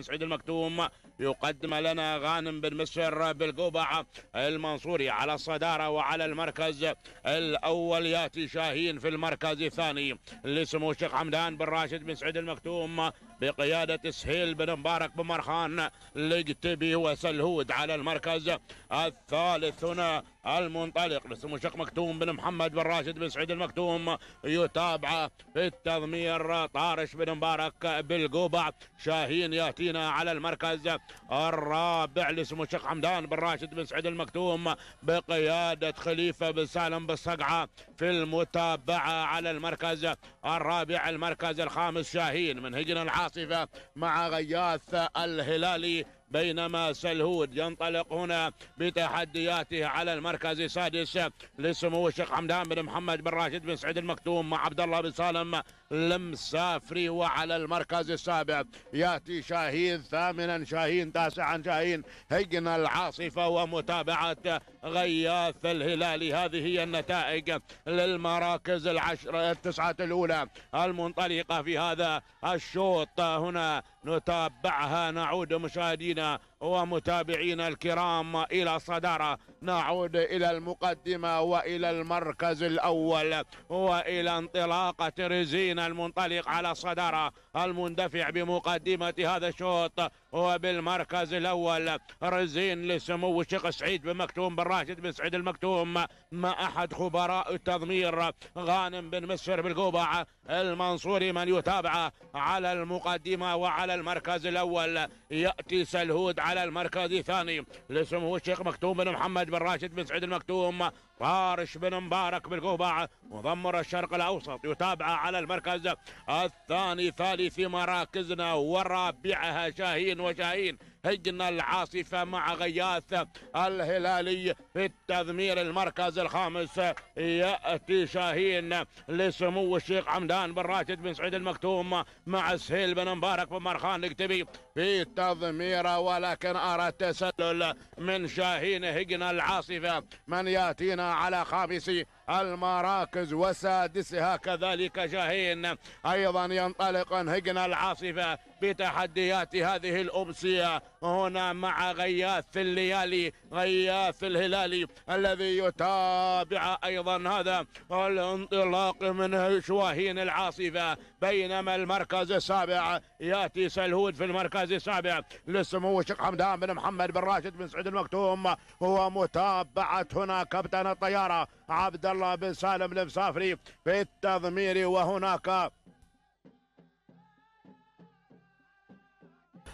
سعيد المكتوم يقدم لنا غانم بن مصر بالقبعة المنصوري على الصدارة وعلى المركز الأول يأتي شاهين في المركز الثاني لسمو الشيخ حمدان بن راشد بن سعيد المكتوم بقيادة سهيل بن مبارك بن مرخان لجتبي وسلهود على المركز الثالث هنا المنطلق باسم الشيخ مكتوم بن محمد بن راشد بن سعيد المكتوم يتابع في التضمير طارش بن مبارك بالقوبع شاهين ياتينا على المركز الرابع لسمو الشيخ حمدان بن راشد بن سعيد المكتوم بقيادة خليفة بن سالم بالصقعة في المتابعة على المركز الرابع المركز الخامس شاهين من هجن العاصمة العاصفة مع غياث الهلالي بينما سلهود ينطلق هنا بتحدياته على المركز السادس لسمو الشيخ حمدان بن محمد بن راشد بن سعيد المكتوم مع عبد الله بن سالم المسافري وعلى المركز السابع ياتي شاهين ثامنا شاهين تاسعا شاهين هجن العاصفه ومتابعه غياث الهلال هذه هي النتائج للمراكز العشره التسعه الاولى المنطلقه في هذا الشوط هنا نتابعها نعود مشاهدينا ومتابعينا الكرام إلى صدارة نعود إلى المقدمة وإلى المركز الأول وإلى انطلاقة ريزين المنطلق على صدارة المندفع بمقدمة هذا الشوط وبالمركز الأول رزين لسمو الشيخ سعيد بن مكتوم بن راشد بن سعيد المكتوم مع أحد خبراء التضمير غانم بن مسفر بالقوبع المنصوري من يتابع على المقدمة وعلى المركز الأول يأتي سلهود على المركز الثاني لسمو الشيخ مكتوم بن محمد بن راشد بن سعيد المكتوم فارش بن مبارك بالقوبعة مضمر الشرق الأوسط يتابع على المركز الثاني ثالث مراكزنا ورابعها شاهين وشاهين هجن العاصفة مع غياث الهلالي في التذمير المركز الخامس يأتي شاهين لسمو الشيخ عمدان بن راشد بن سعيد المكتوم مع سهيل بن مبارك بن مرخان نكتبي في تضمير ولكن أرى التسلل من شاهين هجن العاصفة من يأتينا على خامس المراكز وسادسها كذلك شاهين أيضا ينطلق هجن العاصفة بتحديات هذه الأمسية هنا مع غياث الليالي غياث الهلالي الذي يتابع أيضا هذا الانطلاق من شواهين العاصفة بينما المركز السابع يأتي سلهود في المركز السابع لسمو الشيخ حمدان بن محمد بن راشد بن سعيد المكتوم هو متابعة هنا كابتن الطيارة عبد الله بن سالم المسافري في التضمير وهناك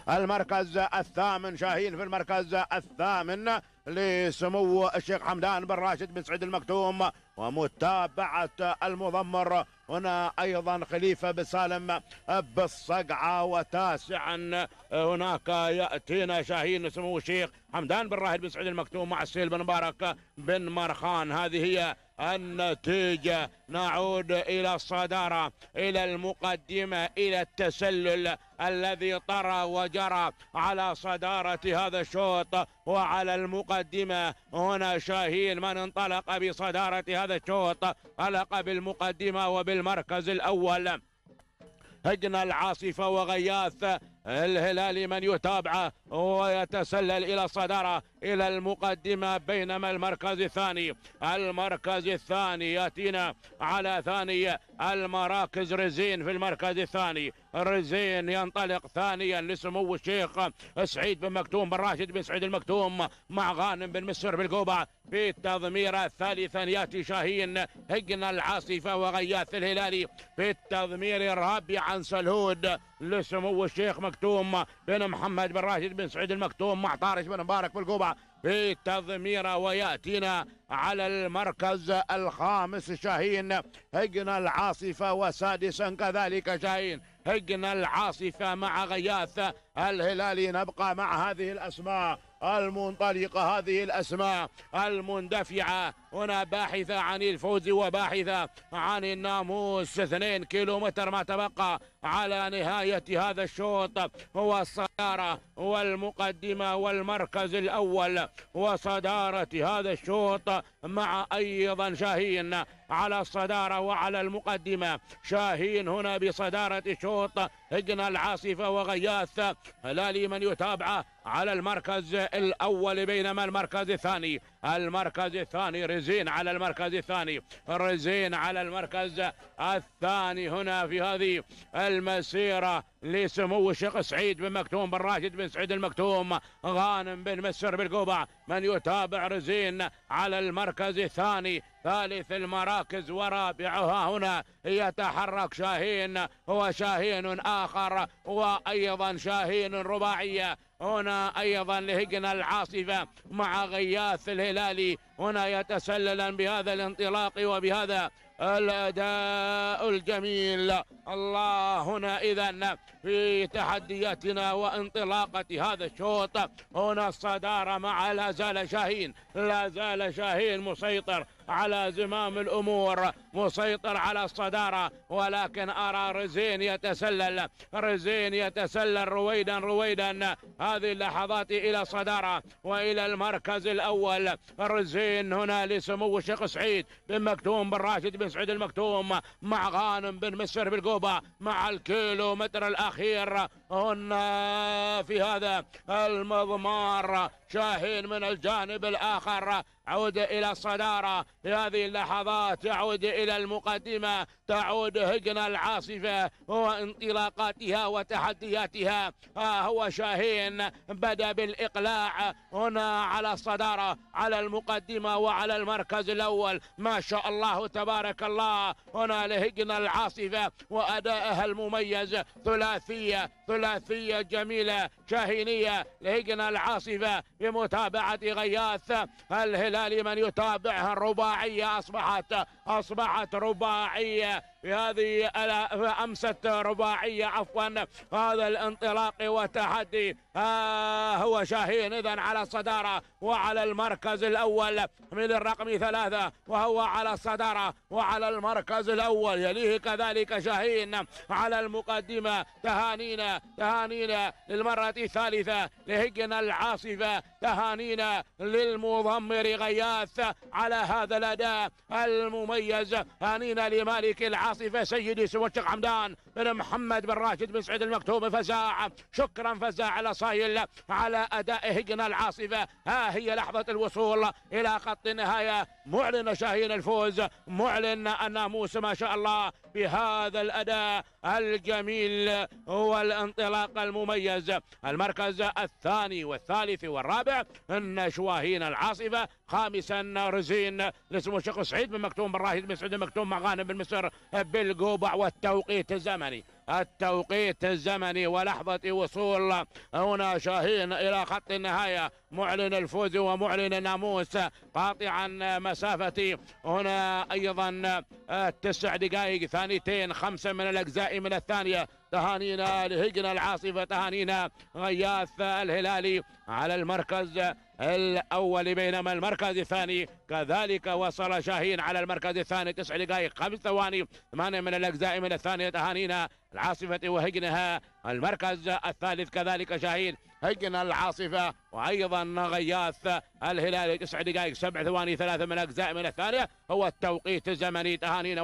المركز الثامن شاهين في المركز الثامن لسمو الشيخ حمدان بن راشد بن سعيد المكتوم ومتابعة المضمر هنا أيضا خليفة بن سالم بالصقعة وتاسعا هناك يأتينا شاهين سمو الشيخ حمدان بن راشد بن سعيد المكتوم مع السيل بن مبارك بن مرخان هذه هي النتيجة نعود إلى الصدارة إلى المقدمة إلى التسلل الذي طرى وجرى على صدارة هذا الشوط وعلى المقدمة هنا شاهين من انطلق بصدارة هذا الشوط علق بالمقدمة وبالمركز الأول هجن العاصفة وغياث الهلال من يتابعه ويتسلل إلى الصدارة إلى المقدمة بينما المركز الثاني المركز الثاني يأتينا على ثاني المراكز رزين في المركز الثاني رزين ينطلق ثانيا لسمو الشيخ سعيد بن مكتوم بن راشد بن سعيد المكتوم مع غانم بن مسر بالقوبة في التضميرة ثالثا ياتي شاهين هجن العاصفة وغياث الهلالي في التضمير الرابع عن سلهود لسمو الشيخ مكتوم بن محمد بن راشد بن سعيد المكتوم مع طارش بن مبارك بالقوبة بالتضميرة ويأتينا على المركز الخامس شاهين هجن العاصفة وسادسا كذلك شاهين هجن العاصفة مع غياث الهلالي نبقى مع هذه الأسماء المنطلقة هذه الأسماء المندفعة هنا باحثة عن الفوز وباحثة عن الناموس 2 كيلومتر ما تبقى على نهاية هذا الشوط هو الصدارة والمقدمة والمركز الأول وصدارة هذا الشوط مع أيضا شاهين على الصدارة وعلى المقدمة شاهين هنا بصدارة الشوط هجن العاصفة وغياث هلالي من يتابعه على المركز الأول بينما المركز الثاني المركز الثاني ريزين على المركز الثاني ريزين على المركز الثاني هنا في هذه المسيرة لسمو الشيخ سعيد بن مكتوم بن راشد بن سعيد المكتوم غانم بن مسر بالقبع من يتابع رزين على المركز الثاني ثالث المراكز ورابعها هنا يتحرك شاهين وشاهين آخر وأيضا شاهين رباعية هنا أيضا لهجن العاصفة مع غياث الهلالي هنا يتسللا بهذا الانطلاق وبهذا الاداء الجميل الله هنا اذا في تحدياتنا وانطلاقه هذا الشوط هنا الصداره مع لا زال شاهين لا زال شاهين مسيطر على زمام الامور مسيطر على الصدارة ولكن أرى رزين يتسلل رزين يتسلل رويدا رويدا هذه اللحظات إلى الصدارة وإلى المركز الأول رزين هنا لسمو الشيخ سعيد بن مكتوم بن راشد بن سعيد المكتوم مع غانم بن مسر بالقوبة مع الكيلو متر الأخير هنا في هذا المضمار شاهين من الجانب الآخر عود إلى الصدارة في هذه اللحظات يعود إلى إلى المقدمة تعود هجن العاصفة وانطلاقاتها وتحدياتها ها آه، هو شاهين بدأ بالإقلاع هنا على الصدارة على المقدمة وعلى المركز الأول ما شاء الله تبارك الله هنا لهجن العاصفة وأدائها المميز ثلاثية ثلاثية جميلة شاهينية لهجنة العاصفة بمتابعة غياث الهلال من يتابعها الرباعية أصبحت أصبحت رباعية في هذه أمسة رباعية عفوا هذا الانطلاق وتحدي ها هو شاهين إذا على الصدارة وعلى المركز الأول من الرقم ثلاثة وهو على الصدارة وعلى المركز الأول يليه كذلك شاهين على المقدمة تهانينا تهانينا للمرة الثالثة لهجنا العاصفة تهانينا للمضمر غياث على هذا الأداء المميز هانينا لمالك العاصفة العاصفه سيدي سوى الشيخ حمدان بن محمد بن راشد بن سعيد المكتوم فزاعة شكرا فزاعة لصهيل على أداء هجنا العاصفة ها هي لحظة الوصول إلى خط النهاية معلن شاهين الفوز معلن الناموس ما شاء الله بهذا الأداء الجميل والانطلاق المميز المركز الثاني والثالث والرابع ان شواهين العاصفة خامسا رزين لسمو الشيخ سعيد بن مكتوم بن راشد بن سعيد بن مكتوم مع غانم بن مصر بالقوبع والتوقيت الزمن الزمني التوقيت الزمني ولحظة وصول هنا شاهين إلى خط النهاية معلن الفوز ومعلن الناموس قاطعا مسافة هنا أيضا آه، تسع دقائق ثانيتين خمسة من الأجزاء من الثانية تهانينا لهجن العاصفة تهانينا غياث الهلالي على المركز الأول بينما المركز الثاني كذلك وصل شاهين على المركز الثاني تسع دقائق خمس ثواني ثمانية من الأجزاء من الثانية تهانينا العاصفة وهجنها المركز الثالث كذلك شاهين هجن العاصفة وأيضا غياث الهلال تسع دقائق سبع ثواني ثلاثة من الأجزاء من الثانية هو التوقيت الزمني تهانينا